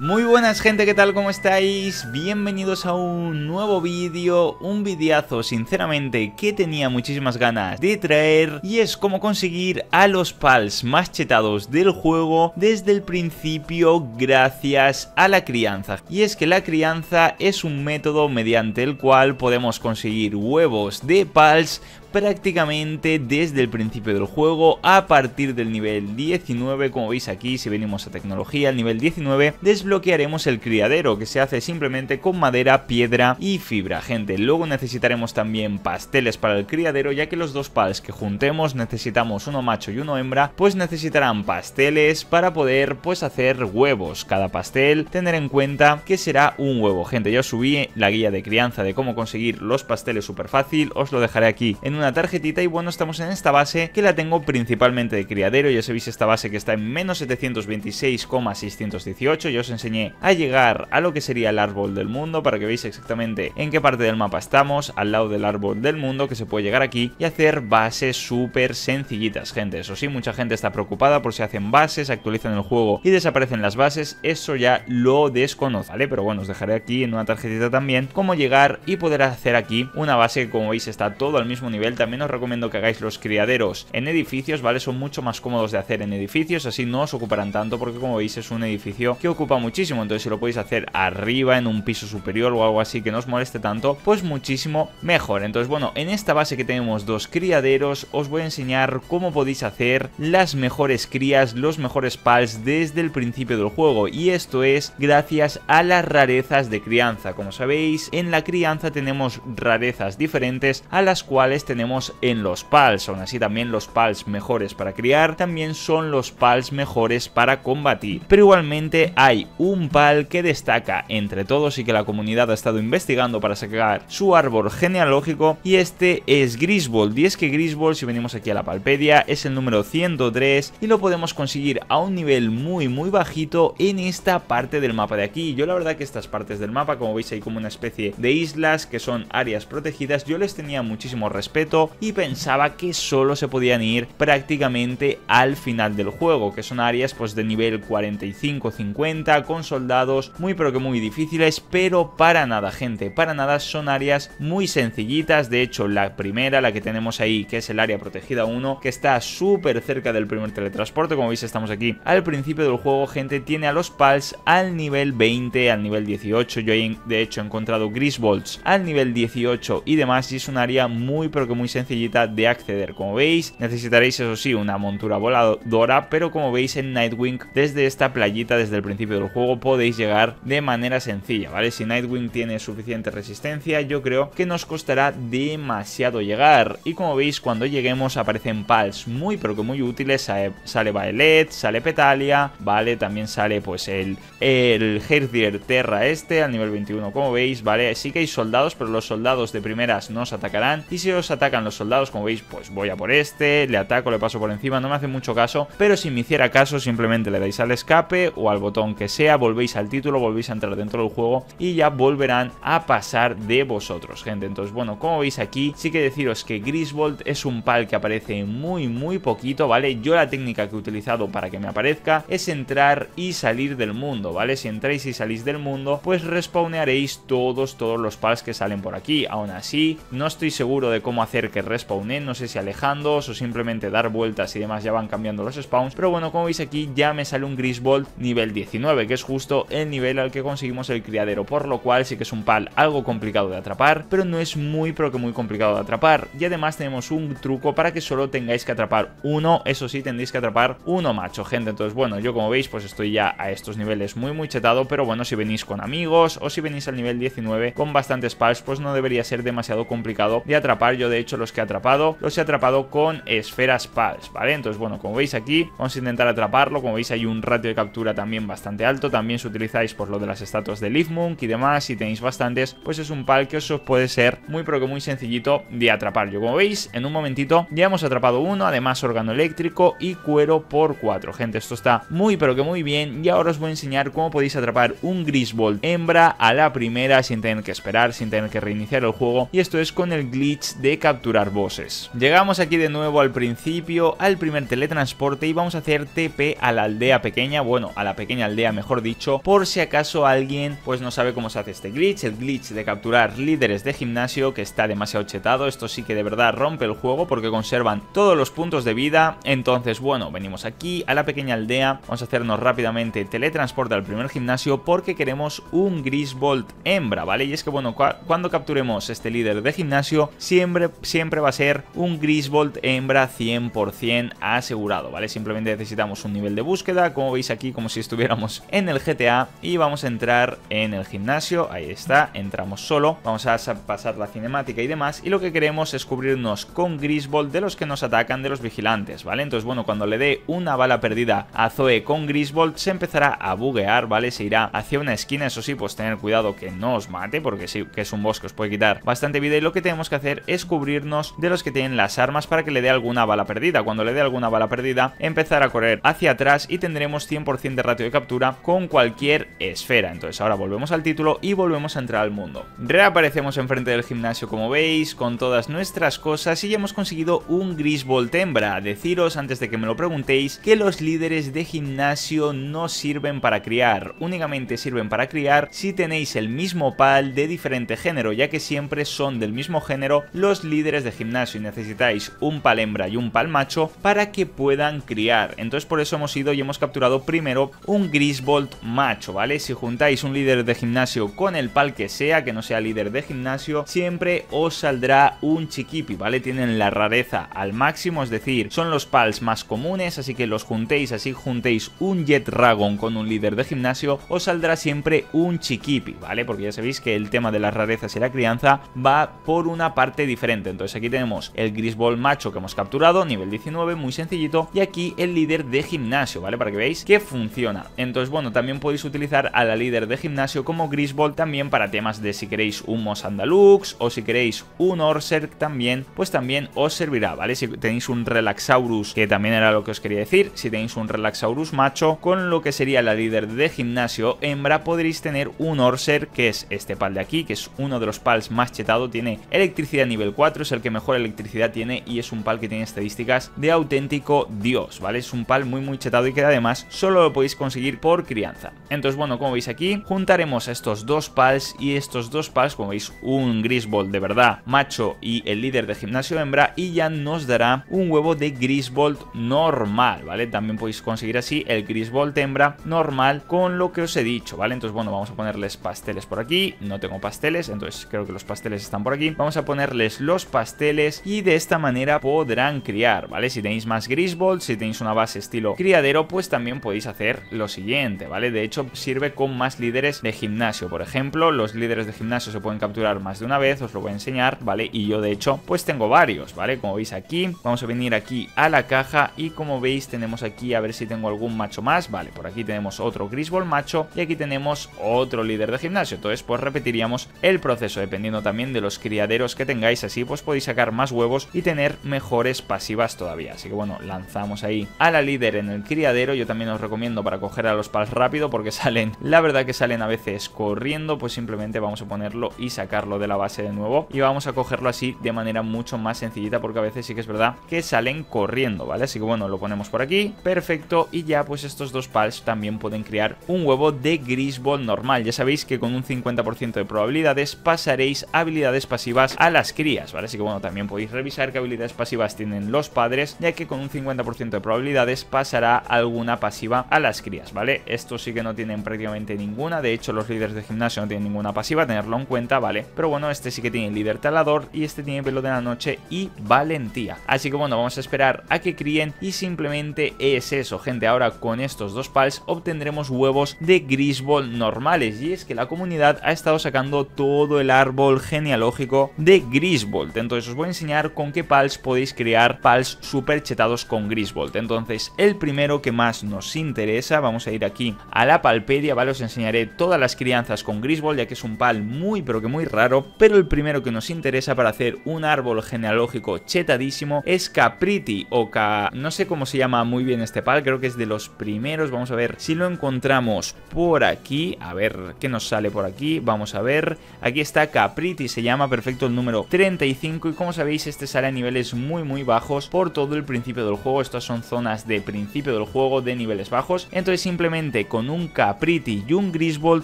Muy buenas gente, ¿qué tal? ¿Cómo estáis? Bienvenidos a un nuevo vídeo, un videazo sinceramente que tenía muchísimas ganas de traer y es cómo conseguir a los pals más chetados del juego desde el principio gracias a la crianza. Y es que la crianza es un método mediante el cual podemos conseguir huevos de pals prácticamente desde el principio del juego a partir del nivel 19 como veis aquí si venimos a tecnología al nivel 19 desbloquearemos el criadero que se hace simplemente con madera, piedra y fibra gente luego necesitaremos también pasteles para el criadero ya que los dos pals que juntemos necesitamos uno macho y uno hembra pues necesitarán pasteles para poder pues hacer huevos cada pastel tener en cuenta que será un huevo gente os subí la guía de crianza de cómo conseguir los pasteles súper fácil os lo dejaré aquí en una tarjetita y bueno, estamos en esta base que la tengo principalmente de criadero, ya sabéis esta base que está en menos 726,618, yo os enseñé a llegar a lo que sería el árbol del mundo para que veáis exactamente en qué parte del mapa estamos, al lado del árbol del mundo que se puede llegar aquí y hacer bases súper sencillitas, gente, eso sí, mucha gente está preocupada por si hacen bases, actualizan el juego y desaparecen las bases, eso ya lo desconozco, ¿vale? Pero bueno, os dejaré aquí en una tarjetita también cómo llegar y poder hacer aquí una base que como veis está todo al mismo nivel también os recomiendo que hagáis los criaderos en edificios, ¿vale? Son mucho más cómodos de hacer en edificios, así no os ocuparán tanto porque como veis es un edificio que ocupa muchísimo, entonces si lo podéis hacer arriba, en un piso superior o algo así que no os moleste tanto, pues muchísimo mejor. Entonces bueno, en esta base que tenemos dos criaderos, os voy a enseñar cómo podéis hacer las mejores crías, los mejores pals desde el principio del juego y esto es gracias a las rarezas de crianza. Como sabéis, en la crianza tenemos rarezas diferentes a las cuales tenemos tenemos en los PALs. Aún así, también los PALs mejores para criar también son los PALs mejores para combatir. Pero igualmente hay un PAL que destaca entre todos y que la comunidad ha estado investigando para sacar su árbol genealógico y este es Griswold. Y es que Griswold, si venimos aquí a la Palpedia, es el número 103 y lo podemos conseguir a un nivel muy muy bajito en esta parte del mapa de aquí. Yo la verdad que estas partes del mapa, como veis hay como una especie de islas que son áreas protegidas, yo les tenía muchísimo respeto y pensaba que solo se podían ir prácticamente al final del juego, que son áreas pues de nivel 45-50 con soldados muy pero que muy difíciles, pero para nada gente, para nada son áreas muy sencillitas, de hecho la primera, la que tenemos ahí, que es el área protegida 1, que está súper cerca del primer teletransporte, como veis estamos aquí al principio del juego, gente tiene a los Pals al nivel 20, al nivel 18, yo de hecho he encontrado Grisbolts al nivel 18 y demás, y es un área muy pero que muy sencillita de acceder. Como veis, necesitaréis eso sí una montura voladora, pero como veis en Nightwing, desde esta playita, desde el principio del juego, podéis llegar de manera sencilla, ¿vale? Si Nightwing tiene suficiente resistencia, yo creo que nos costará demasiado llegar. Y como veis, cuando lleguemos aparecen pals muy, pero que muy útiles. Sale, sale sale Petalia, ¿vale? También sale pues el, el Herdier Terra este al nivel 21, como veis, ¿vale? Sí que hay soldados, pero los soldados de primeras no os atacarán. Y si os atacan los soldados, como veis, pues voy a por este, le ataco, le paso por encima, no me hace mucho caso, pero si me hiciera caso, simplemente le dais al escape o al botón que sea, volvéis al título, volvéis a entrar dentro del juego y ya volverán a pasar de vosotros, gente. Entonces, bueno, como veis aquí, sí que deciros que Griswold es un pal que aparece muy, muy poquito, ¿vale? Yo la técnica que he utilizado para que me aparezca es entrar y salir del mundo, ¿vale? Si entráis y salís del mundo, pues respawnearéis todos, todos los pals que salen por aquí. Aún así, no estoy seguro de cómo hacer que respawnen, no sé si alejándose o simplemente dar vueltas y demás ya van cambiando los spawns, pero bueno, como veis aquí ya me sale un Grisbolt nivel 19, que es justo el nivel al que conseguimos el criadero, por lo cual sí que es un pal algo complicado de atrapar, pero no es muy pero que muy complicado de atrapar, y además tenemos un truco para que solo tengáis que atrapar uno, eso sí, tendréis que atrapar uno macho, gente, entonces bueno, yo como veis pues estoy ya a estos niveles muy muy chetado, pero bueno, si venís con amigos o si venís al nivel 19 con bastantes pals, pues no debería ser demasiado complicado de atrapar, yo de hecho los que he atrapado, los he atrapado con esferas pals, ¿vale? Entonces, bueno, como veis aquí, vamos a intentar atraparlo, como veis hay un ratio de captura también bastante alto, también si utilizáis por pues, lo de las estatuas de Leaf y demás, si tenéis bastantes, pues es un pal que os puede ser muy pero que muy sencillito de atrapar. Yo como veis, en un momentito ya hemos atrapado uno, además órgano eléctrico y cuero por cuatro, Gente, esto está muy pero que muy bien y ahora os voy a enseñar cómo podéis atrapar un Griswold hembra a la primera sin tener que esperar, sin tener que reiniciar el juego y esto es con el glitch de capturar voces. Llegamos aquí de nuevo al principio, al primer teletransporte y vamos a hacer TP a la aldea pequeña, bueno, a la pequeña aldea mejor dicho, por si acaso alguien pues no sabe cómo se hace este glitch, el glitch de capturar líderes de gimnasio que está demasiado chetado, esto sí que de verdad rompe el juego porque conservan todos los puntos de vida, entonces bueno, venimos aquí a la pequeña aldea, vamos a hacernos rápidamente teletransporte al primer gimnasio porque queremos un Grisbolt hembra, ¿vale? Y es que bueno, cuando capturemos este líder de gimnasio siempre siempre va a ser un Grisbolt hembra 100% asegurado, ¿vale? Simplemente necesitamos un nivel de búsqueda, como veis aquí, como si estuviéramos en el GTA y vamos a entrar en el gimnasio, ahí está, entramos solo, vamos a pasar la cinemática y demás y lo que queremos es cubrirnos con Grisbolt de los que nos atacan de los vigilantes, ¿vale? Entonces, bueno, cuando le dé una bala perdida a Zoe con Grisbolt se empezará a buguear, ¿vale? Se irá hacia una esquina, eso sí, pues tener cuidado que no os mate porque sí, que es un boss que os puede quitar bastante vida y lo que tenemos que hacer es cubrir de los que tienen las armas para que le dé alguna bala perdida. Cuando le dé alguna bala perdida, empezar a correr hacia atrás y tendremos 100% de ratio de captura con cualquier esfera. Entonces ahora volvemos al título y volvemos a entrar al mundo. Reaparecemos enfrente del gimnasio como veis, con todas nuestras cosas y ya hemos conseguido un gris hembra Deciros antes de que me lo preguntéis que los líderes de gimnasio no sirven para criar, únicamente sirven para criar si tenéis el mismo pal de diferente género, ya que siempre son del mismo género los líderes líderes de gimnasio y necesitáis un pal hembra y un pal macho para que puedan criar. Entonces por eso hemos ido y hemos capturado primero un Grisbold macho, ¿vale? Si juntáis un líder de gimnasio con el pal que sea, que no sea líder de gimnasio, siempre os saldrá un Chiquipi, ¿vale? Tienen la rareza al máximo, es decir, son los pals más comunes, así que los juntéis, así juntéis un Jet Dragon con un líder de gimnasio, os saldrá siempre un Chiquipi, ¿vale? Porque ya sabéis que el tema de las rarezas y la crianza va por una parte diferente entonces aquí tenemos el Grisball macho que hemos capturado, nivel 19, muy sencillito. Y aquí el líder de gimnasio, ¿vale? Para que veáis que funciona. Entonces, bueno, también podéis utilizar a la líder de gimnasio como Grisball también para temas de si queréis un Andalux o si queréis un Orser también, pues también os servirá, ¿vale? Si tenéis un Relaxaurus, que también era lo que os quería decir, si tenéis un Relaxaurus macho, con lo que sería la líder de gimnasio hembra podréis tener un Orser, que es este pal de aquí, que es uno de los pals más chetado, tiene electricidad nivel 4, es el que mejor electricidad tiene y es un pal que tiene estadísticas de auténtico dios, ¿vale? Es un pal muy muy chetado y que además solo lo podéis conseguir por crianza. Entonces, bueno, como veis aquí, juntaremos estos dos pals y estos dos pals, como veis, un Grisbolt de verdad macho y el líder de gimnasio hembra y ya nos dará un huevo de Grisbolt normal, ¿vale? También podéis conseguir así el Grisbolt hembra normal con lo que os he dicho, ¿vale? Entonces, bueno, vamos a ponerles pasteles por aquí, no tengo pasteles, entonces creo que los pasteles están por aquí. Vamos a ponerles los pasteles y de esta manera podrán criar, ¿vale? Si tenéis más Grisbold si tenéis una base estilo criadero, pues también podéis hacer lo siguiente, ¿vale? De hecho, sirve con más líderes de gimnasio. Por ejemplo, los líderes de gimnasio se pueden capturar más de una vez, os lo voy a enseñar, ¿vale? Y yo, de hecho, pues tengo varios, ¿vale? Como veis aquí, vamos a venir aquí a la caja y como veis tenemos aquí, a ver si tengo algún macho más, ¿vale? Por aquí tenemos otro Grisbold macho y aquí tenemos otro líder de gimnasio. Entonces, pues repetiríamos el proceso, dependiendo también de los criaderos que tengáis, así pues podéis sacar más huevos y tener mejores pasivas todavía. Así que bueno, lanzamos ahí a la líder en el criadero. Yo también os recomiendo para coger a los pals rápido porque salen, la verdad que salen a veces corriendo, pues simplemente vamos a ponerlo y sacarlo de la base de nuevo. Y vamos a cogerlo así de manera mucho más sencillita porque a veces sí que es verdad que salen corriendo, ¿vale? Así que bueno, lo ponemos por aquí. Perfecto. Y ya pues estos dos pals también pueden crear un huevo de Grisball normal. Ya sabéis que con un 50% de probabilidades pasaréis habilidades pasivas a las crías, ¿vale? así que bueno, también podéis revisar qué habilidades pasivas tienen los padres, ya que con un 50% de probabilidades pasará alguna pasiva a las crías, ¿vale? Estos sí que no tienen prácticamente ninguna, de hecho los líderes de gimnasio no tienen ninguna pasiva, tenerlo en cuenta, ¿vale? Pero bueno, este sí que tiene líder talador y este tiene pelo de la noche y valentía. Así que bueno, vamos a esperar a que críen y simplemente es eso, gente. Ahora con estos dos pals obtendremos huevos de Grisball normales y es que la comunidad ha estado sacando todo el árbol genealógico de Grisball entonces os voy a enseñar con qué pals podéis crear pals super chetados con Griswold. Entonces el primero que más nos interesa, vamos a ir aquí a la palpedia, ¿vale? Os enseñaré todas las crianzas con Griswold, ya que es un pal muy pero que muy raro. Pero el primero que nos interesa para hacer un árbol genealógico chetadísimo es Capriti o Ca... No sé cómo se llama muy bien este pal, creo que es de los primeros. Vamos a ver si lo encontramos por aquí. A ver qué nos sale por aquí. Vamos a ver. Aquí está Capriti, se llama perfecto el número 35 y como sabéis este sale a niveles muy muy bajos por todo el principio del juego, estas son zonas de principio del juego de niveles bajos, entonces simplemente con un Capriti y un Griswold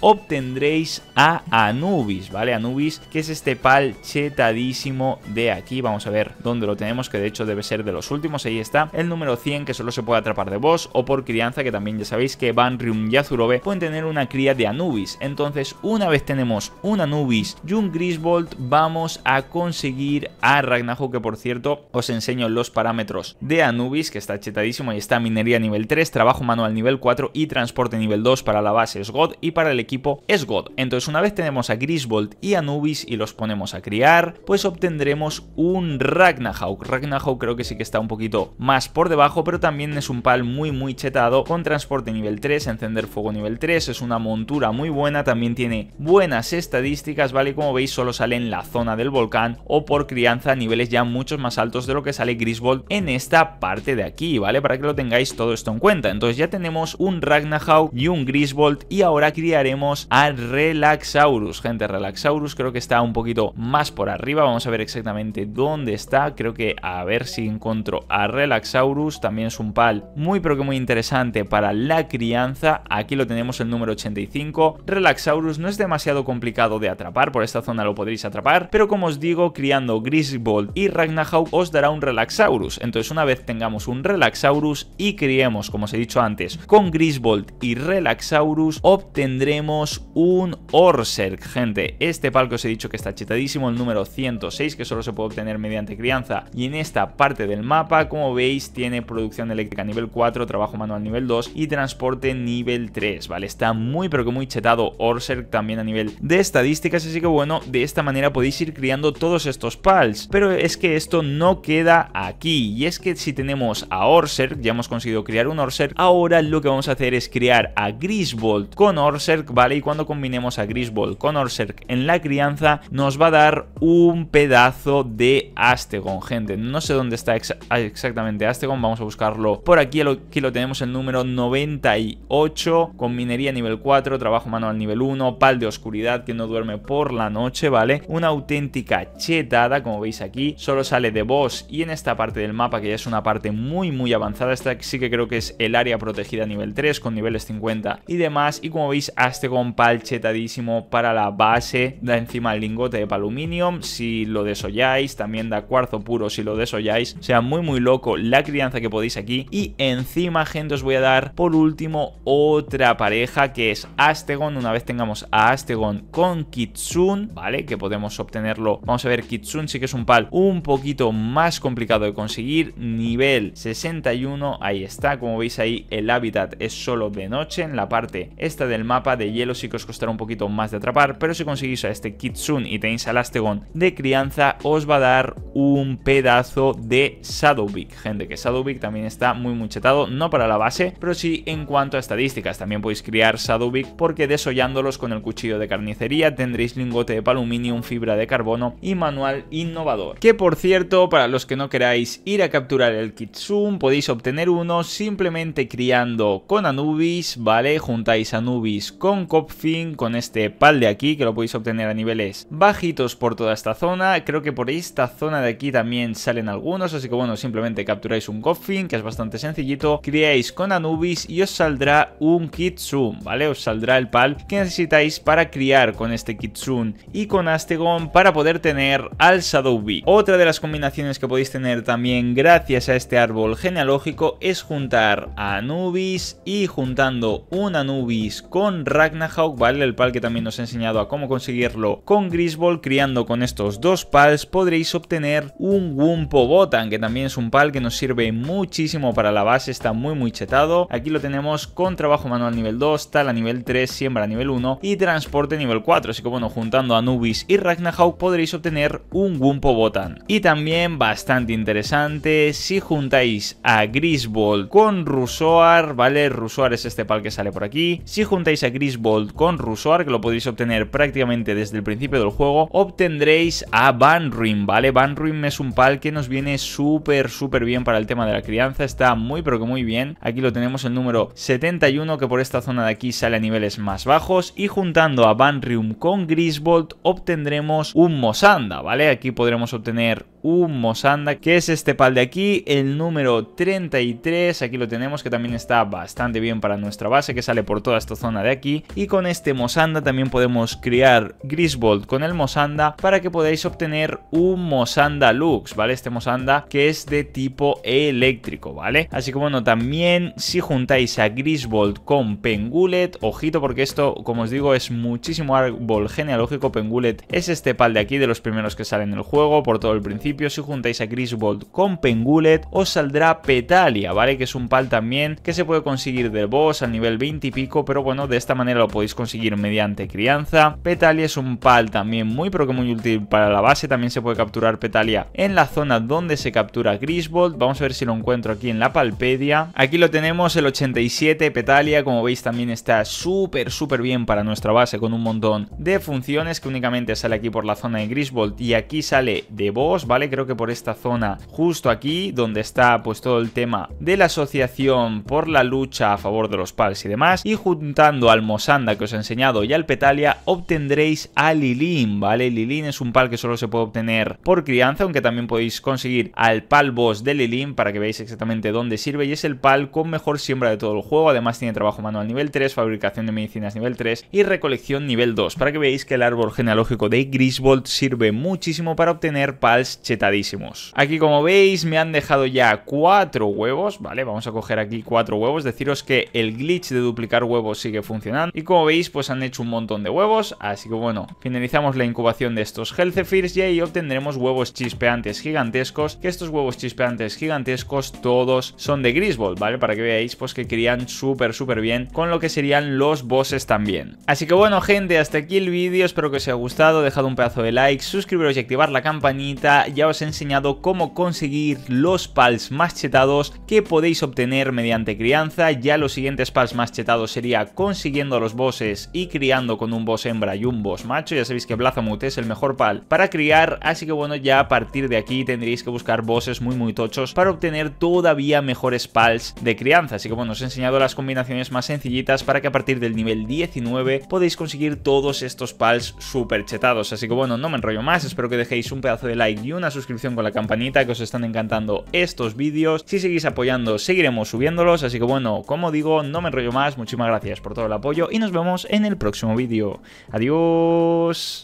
obtendréis a Anubis, ¿vale? Anubis que es este pal chetadísimo de aquí, vamos a ver dónde lo tenemos que de hecho debe ser de los últimos, ahí está, el número 100 que solo se puede atrapar de vos o por crianza que también ya sabéis que van y Azurobe pueden tener una cría de Anubis, entonces una vez tenemos un Anubis y un Grisbold vamos a conseguir a Ragnarok, que por cierto os enseño los parámetros de Anubis, que está chetadísimo, y está minería nivel 3, trabajo manual nivel 4 y transporte nivel 2 para la base es God y para el equipo es God. Entonces una vez tenemos a Grisbolt y Anubis y los ponemos a criar, pues obtendremos un Ragnarok. Ragnarok creo que sí que está un poquito más por debajo, pero también es un pal muy muy chetado con transporte nivel 3, encender fuego nivel 3, es una montura muy buena, también tiene buenas estadísticas, ¿vale? Como veis solo sale en la zona del volcán o por crianza a niveles ya muchos más altos de lo que sale Griswold en esta parte de aquí, ¿vale? Para que lo tengáis todo esto en cuenta. Entonces ya tenemos un Ragnarok y un Griswold y ahora criaremos a Relaxaurus. Gente, Relaxaurus creo que está un poquito más por arriba. Vamos a ver exactamente dónde está. Creo que a ver si encuentro a Relaxaurus. También es un pal muy pero que muy interesante para la crianza. Aquí lo tenemos el número 85. Relaxaurus no es demasiado complicado de atrapar. Por esta zona lo podréis atrapar. Pero como os digo, criando Grisbolt y Ragnarok os dará un Relaxaurus. Entonces una vez tengamos un Relaxaurus y criemos, como os he dicho antes, con Grisbolt y Relaxaurus obtendremos un Orserk, gente. Este palco que os he dicho que está chetadísimo, el número 106, que solo se puede obtener mediante crianza. Y en esta parte del mapa, como veis, tiene producción eléctrica nivel 4, trabajo manual nivel 2 y transporte nivel 3, ¿vale? Está muy pero que muy chetado Orserk también a nivel de estadísticas, así que bueno, de esta manera podéis ir criando todos estos PALs. Pero es que esto no queda aquí, y es que si tenemos a Orser, ya hemos conseguido crear un Orserk, ahora lo que vamos a hacer es crear a Griswold con Orserk, ¿vale? Y cuando combinemos a Griswold con Orserk en la crianza, nos va a dar un pedazo de Astegon, gente. No sé dónde está ah, exactamente Astegon, vamos a buscarlo por aquí, aquí lo tenemos el número 98, con minería nivel 4, trabajo manual nivel 1, pal de oscuridad que no duerme por la noche, ¿vale? Una auténtica cheta como veis aquí. Solo sale de boss y en esta parte del mapa, que ya es una parte muy, muy avanzada. Esta sí que creo que es el área protegida nivel 3, con niveles 50 y demás. Y como veis, Astegon palchetadísimo para la base. Da encima el lingote de paluminium, si lo desolláis. También da cuarzo puro si lo desolláis. sea, muy, muy loco la crianza que podéis aquí. Y encima, gente, os voy a dar por último otra pareja que es Astegon. Una vez tengamos a Astegon con Kitsun ¿vale? Que podemos obtenerlo. Vamos a ver Kitsun sí que es un pal un poquito más complicado de conseguir, nivel 61, ahí está, como veis ahí el hábitat es solo de noche, en la parte esta del mapa de hielo sí que os costará un poquito más de atrapar, pero si conseguís a este Kitsun y tenéis al Astegon de crianza, os va a dar un pedazo de Shadowbeak, gente, que Shadowbeak también está muy muchetado, no para la base, pero sí en cuanto a estadísticas, también podéis criar Shadowbeak porque desollándolos con el cuchillo de carnicería tendréis lingote de paluminio, fibra de carbono y manual innovador. Que por cierto, para los que no queráis ir a capturar el Kitsune, podéis obtener uno simplemente criando con Anubis, ¿vale? Juntáis Anubis con Copfin, con este pal de aquí, que lo podéis obtener a niveles bajitos por toda esta zona. Creo que por esta zona de aquí también salen algunos, así que bueno, simplemente capturáis un Copfin, que es bastante sencillito, criáis con Anubis y os saldrá un Kitsun ¿vale? Os saldrá el pal que necesitáis para criar con este Kitsune y con Astegon para poder tener al Shadow Otra de las combinaciones que podéis tener también gracias a este árbol genealógico es juntar a Anubis y juntando un Anubis con Ragnahawk, ¿vale? El pal que también nos ha enseñado a cómo conseguirlo con Griswold, criando con estos dos pals podréis obtener un Wumpo Botan, que también es un pal que nos sirve muchísimo para la base, está muy muy chetado. Aquí lo tenemos con trabajo manual nivel 2, tal a nivel 3, siembra a nivel 1 y transporte nivel 4. Así que bueno, juntando Anubis y Ragnahawk podréis obtener un Wumpo Botan. Y también bastante interesante, si juntáis a Grisbold con Russoar ¿vale? Russoar es este pal que sale por aquí. Si juntáis a Grisbold con Russoar que lo podéis obtener prácticamente desde el principio del juego, obtendréis a Banruin, ¿vale? Banruin es un pal que nos viene súper, súper bien para el tema de la crianza. Está muy, pero que muy bien. Aquí lo tenemos el número 71, que por esta zona de aquí sale a niveles más bajos. Y juntando a ruin con Grisbold obtendremos un Mosanda, ¿vale? Aquí podremos obtener un Mosanda, que es este pal de aquí, el número 33, aquí lo tenemos, que también está bastante bien para nuestra base, que sale por toda esta zona de aquí, y con este Mosanda también podemos crear Grisbold con el Mosanda para que podáis obtener un Mosanda Lux, ¿vale? Este Mosanda que es de tipo eléctrico, ¿vale? Así que bueno, también si juntáis a Grisbold con Pengulet, ojito porque esto, como os digo, es muchísimo árbol genealógico, Pengulet es este pal de aquí, de los primeros que salen en el juego, por todo el principio, si juntáis a Griswold con Pengulet, os saldrá Petalia, ¿vale? Que es un pal también que se puede conseguir de boss al nivel 20 y pico, pero bueno, de esta manera lo podéis conseguir mediante crianza. Petalia es un pal también muy, pero que muy útil para la base. También se puede capturar Petalia en la zona donde se captura Griswold. Vamos a ver si lo encuentro aquí en la Palpedia. Aquí lo tenemos, el 87 Petalia. Como veis, también está súper, súper bien para nuestra base con un montón de funciones que únicamente sale aquí por la zona de Griswold y aquí sale de boss, ¿vale? Creo que por esta zona, justo aquí, donde está pues todo el tema de la asociación por la lucha a favor de los pals y demás, y juntando al Mosanda que os he enseñado y al Petalia, obtendréis a Lilin, ¿vale? Lilin es un pal que solo se puede obtener por crianza, aunque también podéis conseguir al pal boss de Lilin para que veáis exactamente dónde sirve y es el pal con mejor siembra de todo el juego, además tiene trabajo manual nivel 3, fabricación de medicinas nivel 3 y recolección nivel 2, para que veáis que el árbol genealógico de Griswold sirve muchísimo para obtener pals chetadísimos. Aquí como veis me han dejado ya cuatro huevos, ¿vale? Vamos a coger aquí cuatro huevos. Deciros que el glitch de duplicar huevos sigue funcionando. Y como veis pues han hecho un montón de huevos. Así que bueno, finalizamos la incubación de estos Hellcefirs y ahí obtendremos huevos chispeantes gigantescos. Que estos huevos chispeantes gigantescos todos son de Griswold, ¿vale? Para que veáis pues que crían súper súper bien con lo que serían los bosses también. Así que bueno gente, hasta aquí el vídeo. Espero que os haya gustado. Dejad un pedazo de like, suscribiros y activar la campanita ya os he enseñado cómo conseguir los PALs más chetados que podéis obtener mediante crianza, ya los siguientes PALs más chetados sería consiguiendo los bosses y criando con un boss hembra y un boss macho, ya sabéis que Blazamut es el mejor PAL para criar, así que bueno, ya a partir de aquí tendréis que buscar bosses muy muy tochos para obtener todavía mejores PALs de crianza, así que bueno, os he enseñado las combinaciones más sencillitas para que a partir del nivel 19 podéis conseguir todos estos PALs super chetados, así que bueno, no me enrollo más, espero que dejéis un pedazo de like y una suscripción con la campanita que os están encantando estos vídeos. Si seguís apoyando, seguiremos subiéndolos. Así que bueno, como digo, no me enrollo más. Muchísimas gracias por todo el apoyo y nos vemos en el próximo vídeo. Adiós.